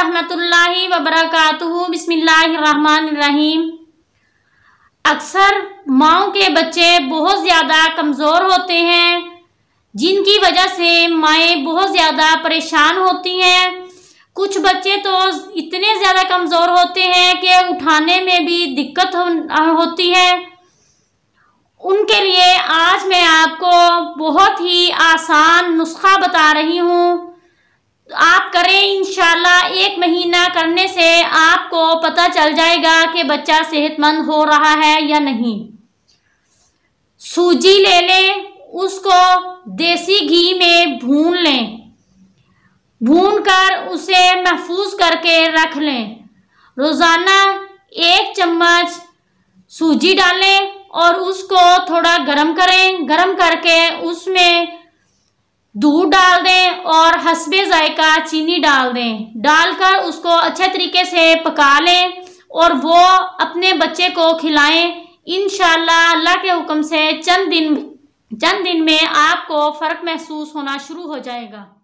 रहमतुल्लाहि व बसमीम अक्सर माओ के बच्चे बहुत ज़्यादा कमज़ोर होते हैं जिनकी वजह से माएँ बहुत ज़्यादा परेशान होती हैं कुछ बच्चे तो इतने ज़्यादा कमज़ोर होते हैं कि उठाने में भी दिक्कत होती है उनके लिए आज मैं आपको बहुत ही आसान नुस्खा बता रही हूँ करें इनशाला एक महीना करने से आपको पता चल जाएगा कि बच्चा सेहतमंद हो रहा है या नहीं सूजी ले लें उसको देसी घी में भून लें भून कर उसे महफूज करके रख लें रोज़ाना एक चम्मच सूजी डालें और उसको थोड़ा गर्म करें गर्म करके उसमें दूध डाल दें और हसबे जायका चीनी डाल दें डालकर उसको अच्छे तरीके से पका लें और वो अपने बच्चे को खिलाएं इन अल्लाह के हुक्म से चंद दिन चंद दिन में आपको फ़र्क महसूस होना शुरू हो जाएगा